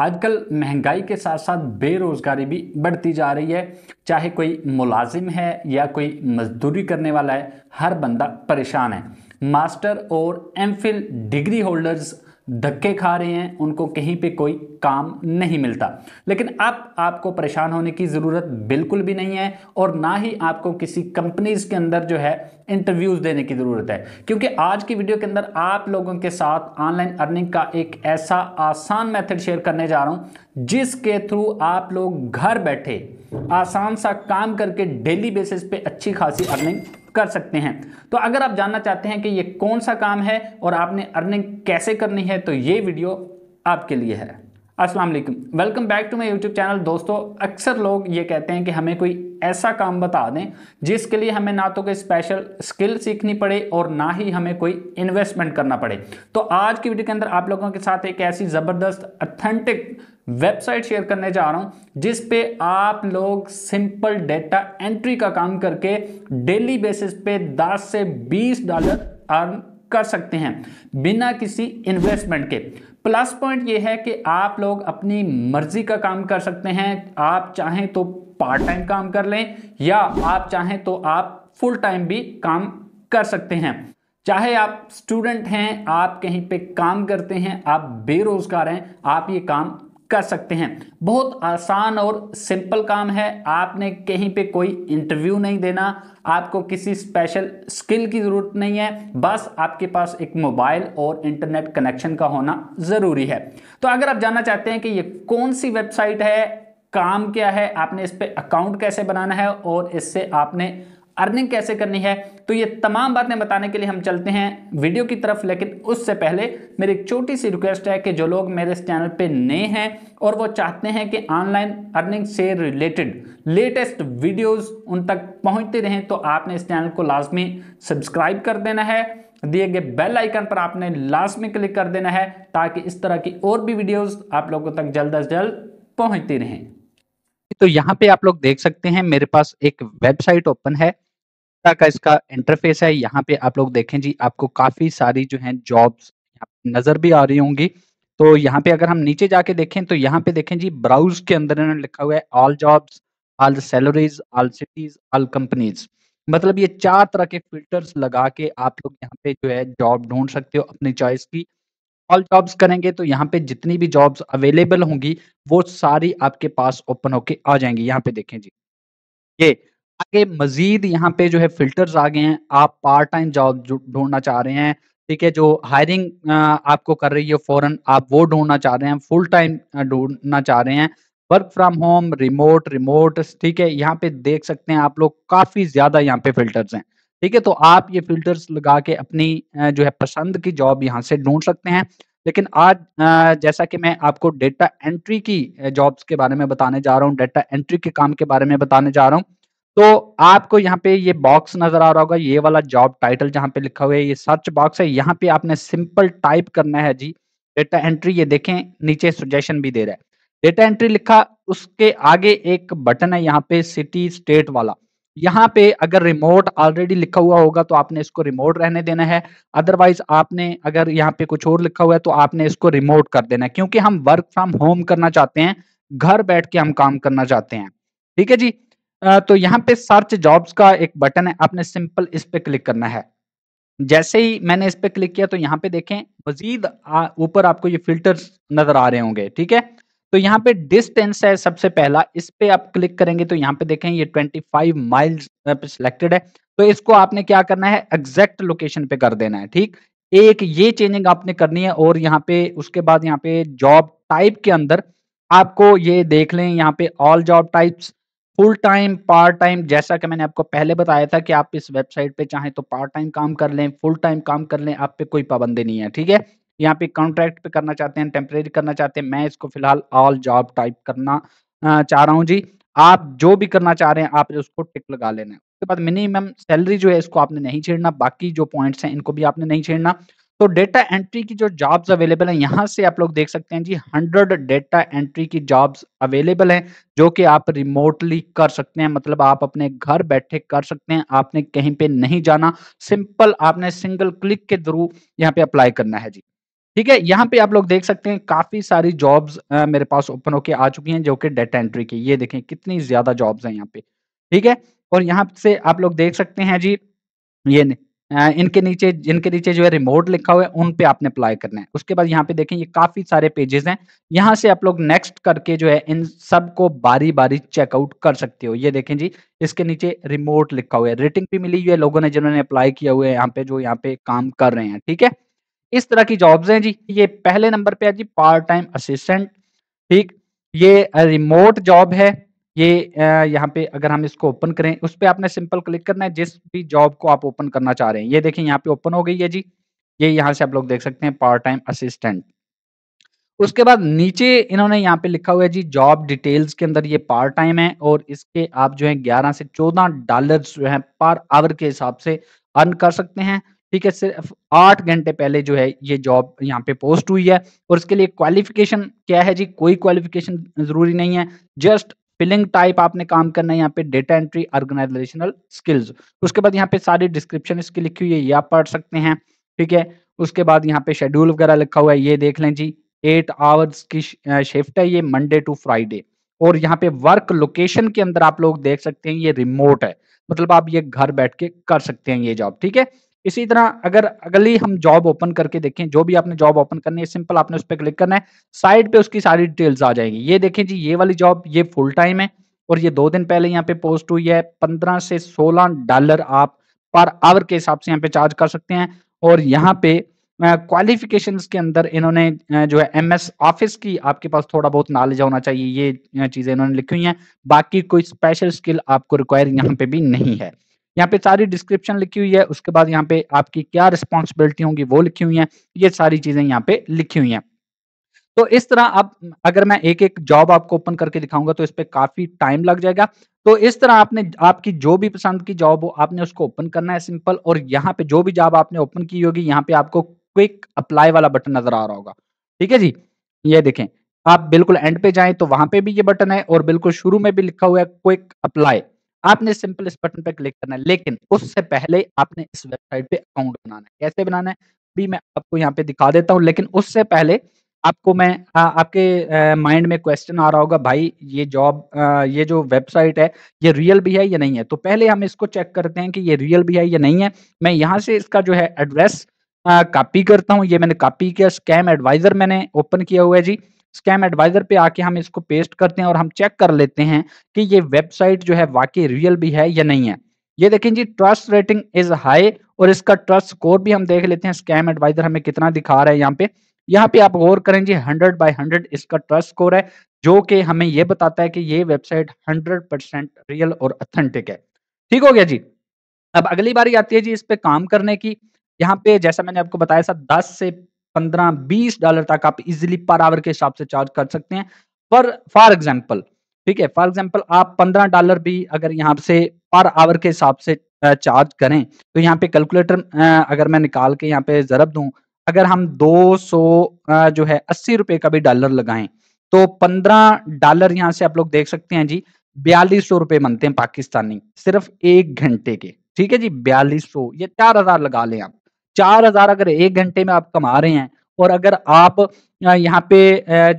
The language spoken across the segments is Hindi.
आजकल महंगाई के साथ साथ बेरोज़गारी भी बढ़ती जा रही है चाहे कोई मुलाजिम है या कोई मजदूरी करने वाला है हर बंदा परेशान है मास्टर और एम डिग्री होल्डर्स धक्के खा रहे हैं उनको कहीं पे कोई काम नहीं मिलता लेकिन अब आपको परेशान होने की ज़रूरत बिल्कुल भी नहीं है और ना ही आपको किसी कंपनीज़ के अंदर जो है इंटरव्यूज़ देने की ज़रूरत है क्योंकि आज की वीडियो के अंदर आप लोगों के साथ ऑनलाइन अर्निंग का एक ऐसा आसान मेथड शेयर करने जा रहा हूँ जिसके थ्रू आप लोग घर बैठे आसान सा काम करके डेली बेसिस पे अच्छी खासी अर्निंग कर सकते हैं तो अगर आप जानना चाहते हैं कि ये कौन सा काम है और आपने अर्निंग कैसे करनी है तो ये वीडियो आपके लिए है असलम welcome back to my YouTube channel दोस्तों अक्सर लोग ये कहते हैं कि हमें कोई ऐसा काम बता दें जिसके लिए हमें ना तो कोई स्पेशल स्किल सीखनी पड़े और ना ही हमें कोई इन्वेस्टमेंट करना पड़े तो आज की वीडियो के अंदर आप लोगों के साथ एक ऐसी ज़बरदस्त अथेंटिक वेबसाइट शेयर करने जा रहा हूँ जिस पे आप लोग सिंपल डेटा एंट्री का काम करके डेली बेसिस पे 10 से 20 डॉलर अर्न कर सकते हैं बिना किसी इन्वेस्टमेंट के प्लस पॉइंट ये है कि आप लोग अपनी मर्जी का काम कर सकते हैं आप चाहें तो पार्ट टाइम काम कर लें या आप चाहें तो आप फुल टाइम भी काम कर सकते हैं चाहे आप स्टूडेंट हैं आप कहीं पे काम करते हैं आप बेरोज़गार हैं आप ये काम कर सकते हैं बहुत आसान और सिंपल काम है आपने कहीं पे कोई इंटरव्यू नहीं देना आपको किसी स्पेशल स्किल की ज़रूरत नहीं है बस आपके पास एक मोबाइल और इंटरनेट कनेक्शन का होना ज़रूरी है तो अगर आप जानना चाहते हैं कि ये कौन सी वेबसाइट है काम क्या है आपने इस पर अकाउंट कैसे बनाना है और इससे आपने अर्निंग कैसे करनी है तो ये तमाम बातें बताने के लिए हम चलते हैं वीडियो की तरफ लेकिन उससे पहले मेरी एक छोटी सी रिक्वेस्ट है कि जो लोग मेरे इस चैनल पे नए हैं और वो चाहते हैं कि ऑनलाइन अर्निंग से रिलेटेड लेटेस्ट वीडियोस उन तक पहुंचते रहें तो आपने इस चैनल को लाजमी सब्सक्राइब कर देना है दिए गए बेल आइकन पर आपने लाजमी क्लिक कर देना है ताकि इस तरह की और भी वीडियोज आप लोगों तक जल्द अज जल्द पहुंचती रहें तो यहाँ पे आप लोग देख सकते हैं मेरे पास एक वेबसाइट ओपन है का इसका इंटरफेस है यहाँ पे आप लोग देखें जी आपको काफी सारी जो है जॉब्स नजर भी आ रही होंगी तो यहाँ पे अगर हम नीचे जाके देखें तो यहाँ पे देखें जी ब्राउज के अंदर इन्होंने लिखा हुआ है all jobs all salaries all cities all companies मतलब ये चार तरह के फिल्टर्स लगा के आप लोग यहाँ पे जो है जॉब ढूंढ सकते हो अपनी चॉइस की ऑल जॉब्स करेंगे तो यहाँ पे जितनी भी जॉब्स अवेलेबल होंगी वो सारी आपके पास ओपन होके आ जाएंगी यहाँ पे देखें जी ये आगे मज़ीद यहाँ पे जो है फ़िल्टर्स आ गए हैं, आप पार्ट टाइम जॉब ढूंढना चाह रहे हैं, ठीक है, जो हायरिंग आपको कर रही है फ़ौरन, आप वो ढूंढना चाह रहे हैं, फुल टाइम ढूंढना चाह रहे हैं, work from home, remote remote ठीक है, यहाँ पे देख सकते हैं आप लोग काफ़ी ज़्यादा यहाँ पे फ़िल्टर्स हैं, ठीक है? तो आप ये फ़िल्टर्स लगा के अपनी जो है पसंद की जॉब यहाँ से ढूंढ सकते हैं। लेकिन आज जैसा कि मैं आपको डेटा एंट्री की जॉब्स के बारे में बताने जा रहा हूँ, डेटा एंट्री के काम के बारे में बताने जा रहा हूँ। तो आपको यहाँ पे ये बॉक्स नजर आ रहा होगा ये वाला जॉब टाइटल जहां पे लिखा हुआ है ये सर्च बॉक्स है यहाँ पे आपने सिंपल टाइप करना है जी डेटा एंट्री ये देखें नीचे सुजेशन भी दे रहा है डेटा एंट्री लिखा उसके आगे एक बटन है यहाँ पे सिटी स्टेट वाला यहाँ पे अगर रिमोट ऑलरेडी लिखा हुआ होगा तो आपने इसको रिमोट रहने देना है अदरवाइज आपने अगर यहाँ पे कुछ और लिखा हुआ है तो आपने इसको रिमोट कर देना है क्योंकि हम वर्क फ्रॉम होम करना चाहते हैं घर बैठ के हम काम करना चाहते हैं ठीक है जी तो यहाँ पे सर्च जॉब्स का एक बटन है आपने सिंपल इस पर क्लिक करना है जैसे ही मैंने इस पे क्लिक किया तो यहाँ पे देखें मजीद ऊपर आपको ये फिल्टर्स नजर आ रहे होंगे ठीक है तो यहाँ पे डिस्टेंस है सबसे पहला इस पे आप क्लिक करेंगे तो यहाँ पे देखें ये 25 माइल्स सिलेक्टेड है तो इसको आपने क्या करना है एग्जैक्ट लोकेशन पे कर देना है ठीक एक ये चेंजिंग आपने करनी है और यहाँ पे उसके बाद यहाँ पे जॉब टाइप के अंदर आपको ये देख लें यहाँ पे all job types full time part time जैसा कि मैंने आपको पहले बताया था कि आप इस वेबसाइट पे चाहें तो पार्ट टाइम काम कर लें फुल टाइम काम कर लें आप पे कोई पाबंदी नहीं है ठीक है यहाँ पे कॉन्ट्रैक्ट पे करना चाहते हैं टेम्परेरी करना चाहते हैं मैं इसको फिलहाल ऑल जॉब टाइप करना चाह रहा हूँ जी आप जो भी करना चाह रहे हैं आप उसको टिक लगा लेना उसके बाद मिनिमम सैलरी जो है इसको आपने नहीं छेड़ना बाकी जो पॉइंट्स हैं इनको भी आपने नहीं छेड़ना तो डेटा एंट्री की जो जॉब्स अवेलेबल हैं यहाँ से आप लोग देख सकते हैं जी 100 डेटा एंट्री की जॉब्स अवेलेबल हैं जो कि आप रिमोटली कर सकते हैं मतलब आप अपने घर बैठे कर सकते हैं आपने कहीं पे नहीं जाना सिंपल आपने सिंगल क्लिक के थ्रू यहाँ पे अप्लाई करना है जी ठीक है यहाँ पे आप लोग देख सकते हैं काफी सारी जॉब्स मेरे पास ओपन होके आ चुकी हैं जो कि डेटा एंट्री की ये देखें कितनी ज्यादा जॉब्स हैं यहाँ पे ठीक है और यहाँ से आप लोग देख सकते हैं जी ये इनके नीचे जिनके नीचे जो है रिमोट लिखा हुआ है उन पे आपने अप्लाई करना है। उसके बाद यहाँ पे देखें ये काफ़ी सारे पेजेस हैं। यहाँ से आप लोग नेक्स्ट करके जो है इन सबको बारी-बारी चेकआउट कर सकते हो। ये देखें जी इसके नीचे रिमोट लिखा हुआ है। रेटिंग भी मिली हुई है लोगों ने जिन्होंने अप्लाई किया हुआ है यहाँ पे जो यहाँ पे काम कर रहे हैं, ठीक है? इस तरह की जॉब्स हैं जी। ये पहले नंबर पे है जी पार्ट टाइम असिस्टेंट, ठीक? ये रिमोट जॉब है। ये यहाँ पे अगर हम इसको ओपन करें उस पर आपने सिंपल क्लिक करना है जिस भी जॉब को आप ओपन करना चाह रहे हैं ये देखें यहाँ पे ओपन हो गई है जी ये यहाँ से आप लोग देख सकते हैं पार्ट टाइम असिस्टेंट उसके बाद नीचे इन्होंने यहाँ पे लिखा हुआ है जी जॉब डिटेल्स के अंदर ये पार्ट टाइम है और इसके आप जो है ग्यारह से चौदह डॉलर जो है पर आवर के हिसाब से अर्न कर सकते हैं ठीक है सिर्फ आठ घंटे पहले जो है ये जॉब यहाँ पे पोस्ट हुई है और इसके लिए क्वालिफिकेशन क्या है जी कोई क्वालिफिकेशन जरूरी नहीं है जस्ट फिलिंग टाइप आपने काम करना है यहाँ पे डेटा एंट्री ऑर्गेनाइजेशनल स्किल्स उसके बाद यहाँ पे सारी डिस्क्रिप्शन इसकी लिखी हुई है ये आप पढ़ सकते हैं ठीक है उसके बाद यहाँ पे शेड्यूल वगैरह लिखा हुआ है ये देख लें जी एट आवर्स की शिफ्ट है ये मंडे टू फ्राइडे और यहाँ पे वर्क लोकेशन के अंदर आप लोग देख सकते हैं ये रिमोट है मतलब आप ये घर बैठ के कर सकते हैं ये जॉब ठीक है इसी तरह अगर अगली हम जॉब ओपन करके देखें जो भी आपने जॉब ओपन करनी है सिंपल आपने उस पर क्लिक करना है साइड पे उसकी सारी डिटेल्स आ जाएगी ये देखें जी ये वाली जॉब ये फुल टाइम है और ये दो दिन पहले यहाँ पे पोस्ट हुई है पंद्रह से सोलह डॉलर आप पर आवर के हिसाब से यहाँ पे चार्ज कर सकते हैं और यहाँ पे क्वालिफिकेशन के अंदर इन्होंने जो है एम एस ऑफिस की आपके पास थोड़ा बहुत नॉलेज होना चाहिए ये चीजें इन्होंने लिखी हुई हैं बाकी कोई स्पेशल स्किल आपको रिक्वायर यहाँ पे भी नहीं है यहाँ पे सारी डिस्क्रिप्शन लिखी हुई है उसके बाद यहाँ पे आपकी क्या रिस्पॉन्सिबिलिटी होंगी वो लिखी हुई है ये सारी चीजें यहाँ पे लिखी हुई है तो इस तरह आप अगर मैं एक एक जॉब आपको ओपन करके दिखाऊंगा तो इस पर काफी टाइम लग जाएगा तो इस तरह आपने आपकी जो भी पसंद की जॉब हो आपने उसको ओपन करना है सिंपल और यहाँ पे जो भी जॉब आपने ओपन की होगी यहाँ पे आपको क्विक अप्लाई वाला बटन नजर आ रहा होगा ठीक है जी ये देखें आप बिल्कुल एंड पे जाएं तो वहां पे भी ये बटन है और बिल्कुल शुरू में भी लिखा हुआ है क्विक अप्लाई आपने सिंपल इस बटन पर क्लिक करना है लेकिन उससे पहले आपने इस वेबसाइट पे अकाउंट बनाना है कैसे बनाना है भी मैं आपको यहाँ पे दिखा देता हूँ लेकिन उससे पहले आपको मैं आ, हाँ, आपके माइंड में क्वेश्चन आ रहा होगा भाई ये जॉब ये जो वेबसाइट है ये रियल भी है या नहीं है तो पहले हम इसको चेक करते हैं कि ये रियल भी है या नहीं है मैं यहाँ से इसका जो है एड्रेस कॉपी करता हूँ ये मैंने कॉपी किया स्कैम एडवाइजर मैंने ओपन किया हुआ है जी स्कैम एडवाइजर पे आके हम इसको पेस्ट करते हैं और हम चेक कर लेते हैं कि ये वेबसाइट जो है वाकई रियल भी है या नहीं है ये देखें जी ट्रस्ट रेटिंग इज हाई और इसका ट्रस्ट स्कोर भी हम देख लेते हैं स्कैम एडवाइजर हमें कितना दिखा रहा है यहाँ पे यहाँ पे आप गौर करें जी हंड्रेड बाई हंड्रेड इसका ट्रस्ट स्कोर है जो कि हमें ये बताता है कि ये वेबसाइट हंड्रेड परसेंट रियल और अथेंटिक है ठीक हो गया जी अब अगली बारी आती है जी इस पे काम करने की यहाँ पे जैसा मैंने आपको बताया था दस से पंद्रह बीस डॉलर तक आप इजिली पर आवर के हिसाब से चार्ज कर सकते हैं पर फॉर एग्जाम्पल ठीक है फॉर एग्जाम्पल आप पंद्रह डॉलर भी अगर यहाँ से पर आवर के हिसाब से चार्ज करें तो यहाँ पे कैलकुलेटर अगर मैं निकाल के यहाँ पे जरब दूं अगर हम 200 जो है अस्सी रुपए का भी डॉलर लगाएं तो 15 डॉलर यहाँ से आप लोग देख सकते हैं जी बयालीस सौ रुपए बनते हैं पाकिस्तानी सिर्फ एक घंटे के ठीक है जी बयालीस सौ या चार हजार लगा लें आप चार हजार अगर एक घंटे में आप कमा रहे हैं और अगर आप यहाँ पे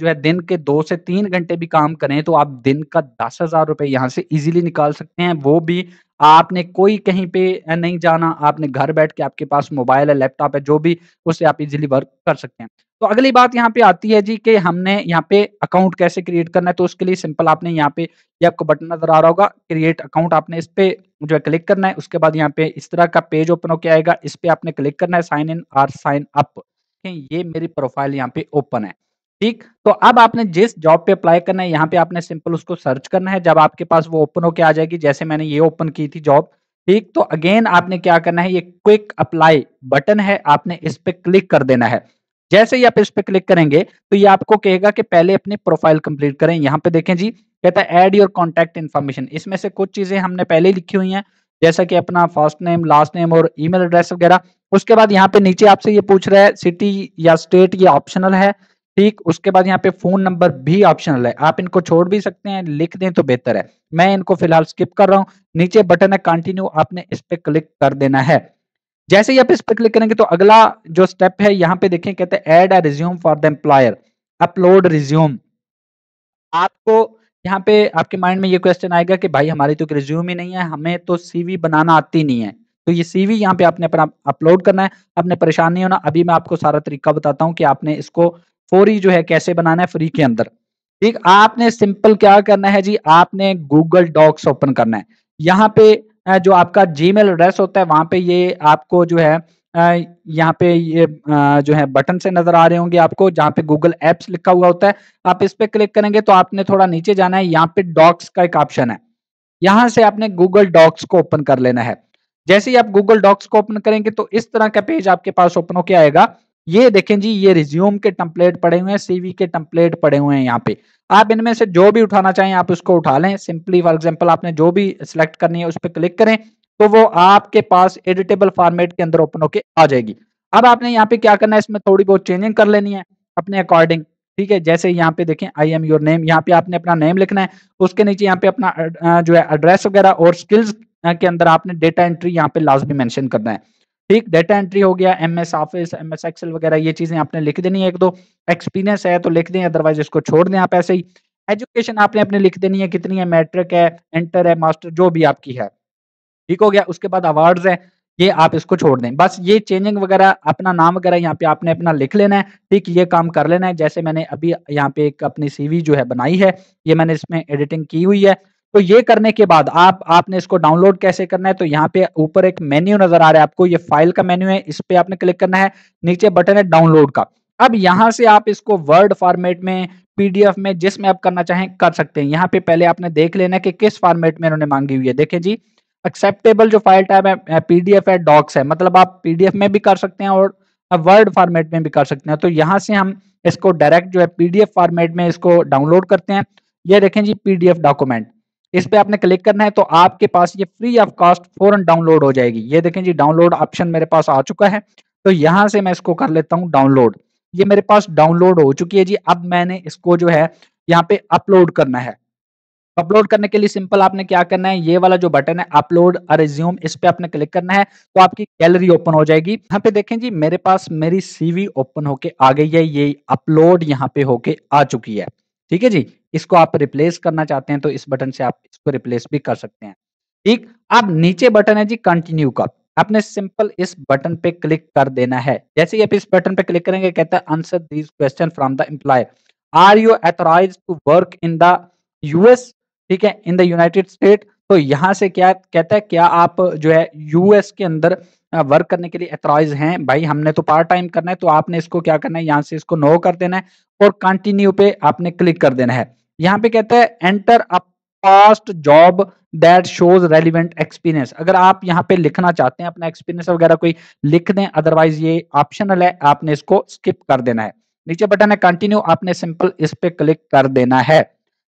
जो है दिन के दो से तीन घंटे भी काम करें तो आप दिन का दस हजार रुपये यहाँ से इजीली निकाल सकते हैं वो भी आपने कोई कहीं पे नहीं जाना आपने घर बैठ के आपके पास मोबाइल है लैपटॉप है जो भी उससे आप इजीली वर्क कर सकते हैं तो अगली बात यहाँ पे आती है जी कि हमने यहाँ पे अकाउंट कैसे क्रिएट करना है तो उसके लिए सिंपल आपने यहाँ पे ये यह आपको बटन नजर आ रहा होगा क्रिएट अकाउंट आपने इस पे जो है क्लिक करना है उसके बाद यहाँ पे इस तरह का पेज ओपन होके आएगा इस पर आपने क्लिक करना है साइन इन और साइन अप ये मेरी प्रोफाइल यहाँ पे ओपन है ठीक तो अब आपने जिस जॉब पे अप्लाई करना है यहाँ पे आपने सिंपल उसको सर्च करना है जब आपके पास वो ओपन होके आ जाएगी जैसे मैंने ये ओपन की थी जॉब ठीक तो अगेन आपने क्या करना है ये क्विक अप्लाई बटन है आपने इस पे क्लिक कर देना है जैसे ही आप इस पे क्लिक करेंगे तो ये आपको कहेगा कि पहले अपनी प्रोफाइल कंप्लीट करें यहाँ पे देखें जी कहता है ऐड योर कॉन्टैक्ट इन्फॉर्मेशन इसमें से कुछ चीजें हमने पहले लिखी हुई हैं जैसा कि अपना फर्स्ट नेम लास्ट नेम और ईमेल एड्रेस वगैरह उसके बाद यहाँ पे नीचे आपसे ये पूछ रहा है सिटी या स्टेट ये ऑप्शनल है ठीक उसके बाद यहाँ पे फोन नंबर भी ऑप्शनल है आप इनको छोड़ भी सकते हैं लिख दें तो बेहतर है मैं इनको फिलहाल स्किप कर रहा हूँ नीचे बटन है कंटिन्यू आपने इस पे क्लिक कर देना है जैसे ही आप इस पर क्लिक करेंगे तो अगला जो स्टेप है यहाँ पे देखें कहते हैं add a resume for the employer upload resume आपको यहाँ पे आपके माइंड में ये क्वेश्चन आएगा कि भाई हमारी तो रिज्यूम ही नहीं है हमें तो सीवी बनाना आती नहीं है तो ये सीवी यहाँ पे आपने अपना अपलोड करना है आपने परेशान नहीं होना अभी मैं आपको सारा तरीका बताता हूँ कि आपने इसको फोरी जो है कैसे बनाना है फ्री के अंदर ठीक आपने सिंपल क्या करना है जी आपने गूगल डॉक्स ओपन करना है यहाँ पे जो आपका जी एड्रेस होता है वहां पे ये आपको जो है यहाँ पे ये जो है बटन से नजर आ रहे होंगे आपको जहाँ पे गूगल एप्स लिखा हुआ होता है आप इस पर क्लिक करेंगे तो आपने थोड़ा नीचे जाना है यहाँ पे डॉक्स का एक ऑप्शन है यहाँ से आपने गूगल डॉक्स को ओपन कर लेना है जैसे ही आप गूगल डॉक्स को ओपन करेंगे तो इस तरह का पेज आपके पास ओपन होके आएगा ये देखें जी ये रिज्यूम के टम्पलेट पड़े हुए हैं सीवी के टम्पलेट पड़े हुए हैं यहाँ पे आप इनमें से जो भी उठाना चाहें आप उसको उठा लें सिंपली फॉर एग्जाम्पल आपने जो भी सिलेक्ट करनी है उस पर क्लिक करें तो वो आपके पास एडिटेबल फॉर्मेट के अंदर ओपन होके आ जाएगी अब आपने यहाँ पे क्या करना है इसमें थोड़ी बहुत चेंजिंग कर लेनी है अपने अकॉर्डिंग ठीक है जैसे यहाँ पे देखें आई एम योर नेम यहाँ पे आपने अपना नेम लिखना है उसके नीचे यहाँ पे अपना जो है एड्रेस वगैरह और स्किल्स के अंदर आपने डेटा एंट्री यहाँ पे लाजमी मैंशन करना है ठीक डेटा एंट्री हो गया M S office M S Excel वगैरह ये चीजें आपने लिख देनी है एक दो एक्सपीरियंस है तो लिख दें अदरवाइज इसको छोड़ दें आप ऐसे ही एजुकेशन आपने अपने लिख देनी है कितनी है मैट्रिक है इंटर है मास्टर जो भी आपकी है ठीक हो गया उसके बाद अवार्ड्स है ये आप इसको छोड़ दें बस ये चेंजिंग वगैरह अपना नाम वगैरह यहाँ पे आपने अपना लिख लेना है ठीक ये काम कर लेना है जैसे मैंने अभी यहाँ पे एक अपनी सीवी जो है बनाई है ये मैंने इसमें एडिटिंग की हुई है तो ये करने के बाद आप आपने इसको डाउनलोड कैसे करना है तो यहाँ पे ऊपर एक मेन्यू नजर आ रहा है आपको ये फाइल का मेन्यू है इस पर आपने क्लिक करना है नीचे बटन है डाउनलोड का अब यहाँ से आप इसको वर्ड फॉर्मेट में पीडीएफ में जिसमें आप करना चाहें कर सकते हैं यहाँ पे पहले आपने देख लेना कि किस फॉर्मेट में इन्होंने मांगी हुई है देखे जी एक्सेप्टेबल जो फाइल टाइप है पीडीएफ है डॉक्स है मतलब आप पीडीएफ में भी कर सकते हैं और वर्ड फॉर्मेट में भी कर सकते हैं तो यहाँ से हम इसको डायरेक्ट जो है पीडीएफ फॉर्मेट में इसको डाउनलोड करते हैं ये देखें जी पीडीएफ डॉक्यूमेंट इस पे आपने क्लिक करना है तो आपके पास ये फ्री ऑफ कॉस्ट फौरन डाउनलोड हो जाएगी ये देखें जी डाउनलोड ऑप्शन मेरे पास आ चुका है तो यहाँ से मैं इसको कर लेता हूँ डाउनलोड ये मेरे पास डाउनलोड हो चुकी है जी अब मैंने इसको जो है यहाँ पे अपलोड करना है अपलोड करने के लिए सिंपल आपने क्या करना है ये वाला जो बटन है अपलोड रिज्यूम इस पे आपने क्लिक करना है तो आपकी गैलरी ओपन हो जाएगी यहाँ पे देखें जी मेरे पास मेरी सीवी ओपन होके आ गई है ये अपलोड यहाँ पे होके आ चुकी है ठीक है जी इसको आप रिप्लेस करना चाहते हैं तो इस बटन से आप इसको रिप्लेस भी कर सकते हैं ठीक अब नीचे बटन है जी कंटिन्यू का आपने सिंपल इस बटन पे क्लिक कर देना है जैसे ही आप इस बटन पे क्लिक करेंगे कहता है answer this question from the employ are you authorise to work in the US ठीक है इन द यूनाइटेड स्टेट तो यहाँ से क्या कहता है क्या आप जो है यूएस के अंदर वर्क करने के लिए एथराइज हैं भाई हमने तो पार्ट टाइम करना है तो आपने इसको क्या करना है यहाँ से इसको नो कर देना है और कंटिन्यू पे आपने क्लिक कर देना है यहाँ पे कहता है enter a past job that shows relevant experience अगर आप यहाँ पे लिखना चाहते हैं अपना एक्सपीरियंस वगैरह कोई लिख दें अदरवाइज ये ऑप्शनल है आपने इसको स्किप कर देना है नीचे बटन है कंटिन्यू आपने सिंपल इस पे क्लिक कर देना है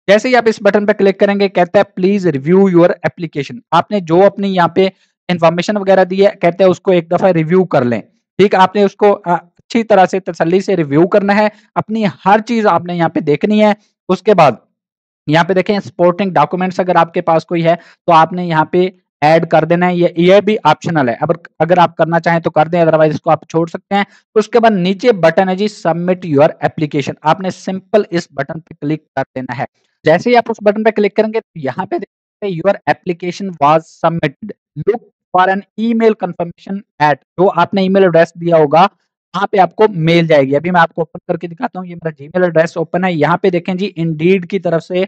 जैसे ही आप इस बटन पर क्लिक करेंगे कहता है प्लीज रिव्यू योर एप्लीकेशन आपने जो अपनी यहाँ पे इंफॉर्मेशन वगैरह दी है कहते हैं उसको एक दफा रिव्यू कर लें ठीक आपने उसको अच्छी तरह से तसली से रिव्यू करना है अपनी हर चीज आपने यहाँ पे देखनी है उसके बाद यहाँ पे देखें स्पोर्टिंग डॉक्यूमेंट्स अगर आपके पास कोई है तो आपने यहाँ पे ऐड कर देना है ये ये भी ऑप्शनल है अगर अगर आप करना चाहें तो कर दें अदरवाइज इसको आप छोड़ सकते हैं उसके बाद नीचे बटन है जी सबमिट योर एप्लीकेशन आपने सिंपल इस बटन पे क्लिक कर देना है जैसे ही आप उस बटन पर क्लिक करेंगे तो यहाँ पे your application was submitted look for an email confirmation at जो आपने ईमेल एड्रेस दिया होगा वहां पे आपको मेल जाएगी अभी मैं आपको ओपन करके दिखाता हूँ ये मेरा मेल एड्रेस ओपन है यहाँ पे देखें जी इंडीड की तरफ से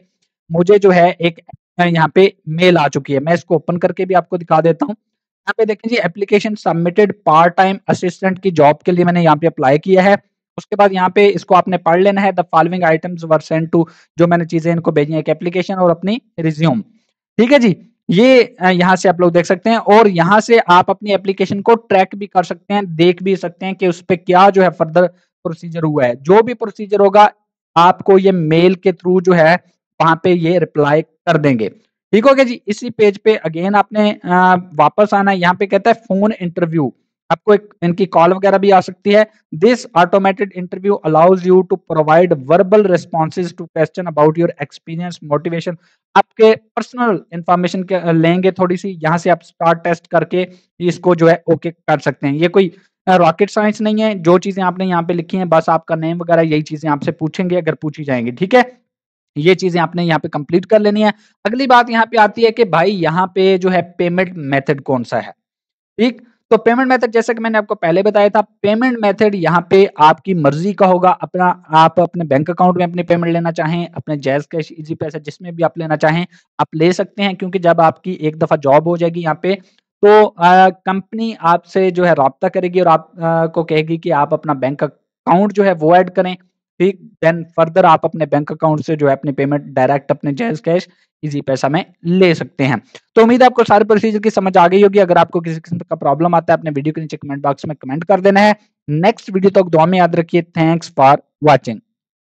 मुझे जो है एक यहाँ पे मेल आ चुकी है मैं इसको ओपन करके भी आपको दिखा देता हूँ यहाँ पे देखें जी application submitted part time assistant की जॉब के लिए मैंने यहाँ पे अप्लाई किया है उसके बाद यहाँ पे इसको आपने पढ़ लेना है the following items were sent to जो मैंने चीजें इनको भेजी है एक एप्लीकेशन और अपनी रिज्यूम ठीक है जी ये यहाँ से आप लोग देख सकते हैं और यहाँ से आप अपनी एप्लीकेशन को ट्रैक भी कर सकते हैं देख भी सकते हैं कि उस पर क्या जो है फर्दर प्रोसीजर हुआ है जो भी प्रोसीजर होगा आपको ये मेल के थ्रू जो है वहां पे ये रिप्लाई कर देंगे ठीक हो गया जी इसी पेज पे अगेन आपने वापस आना है यहाँ पे कहता है फोन इंटरव्यू आपको एक इनकी कॉल वगैरह भी आ सकती है this automated interview allows you to provide verbal responses to question about your experience motivation आपके पर्सनल इंफॉर्मेशन लेंगे थोड़ी सी यहाँ से आप स्टार्ट टेस्ट करके इसको जो है ओके okay कर सकते हैं ये कोई रॉकेट साइंस नहीं है जो चीजें आपने यहाँ पे लिखी हैं बस आपका नेम वगैरह यही चीजें आपसे पूछेंगे अगर पूछी जाएंगी ठीक है ये चीजें आपने यहाँ पे कंप्लीट कर लेनी है अगली बात यहाँ पे आती है कि भाई यहाँ पे जो है पेमेंट मेथड कौन सा है ठीक तो पेमेंट मेथड जैसा कि मैंने आपको पहले बताया था पेमेंट मेथड यहाँ पे आपकी मर्जी का होगा अपना आप अपने बैंक अकाउंट में अपनी पेमेंट लेना चाहें अपने जैज कैश इजी पैसा जिसमें भी आप लेना चाहें आप ले सकते हैं क्योंकि जब आपकी एक दफा जॉब हो जाएगी यहाँ पे तो कंपनी आपसे जो है रबता करेगी और आपको कहेगी कि आप अपना बैंक अकाउंट जो है वो ऐड करें ठीक देन फर्दर आप अपने बैंक अकाउंट से जो है अपनी पेमेंट डायरेक्ट अपने जैज कैश इजी पैसा में ले सकते हैं तो उम्मीद है आपको सारे प्रोसीजर की समझ आ गई होगी अगर आपको किसी किस्म का प्रॉब्लम आता है अपने वीडियो के नीचे कमेंट बॉक्स में कमेंट कर देना है नेक्स्ट वीडियो तक तो दो में याद रखिए थैंक्स फॉर वॉचिंग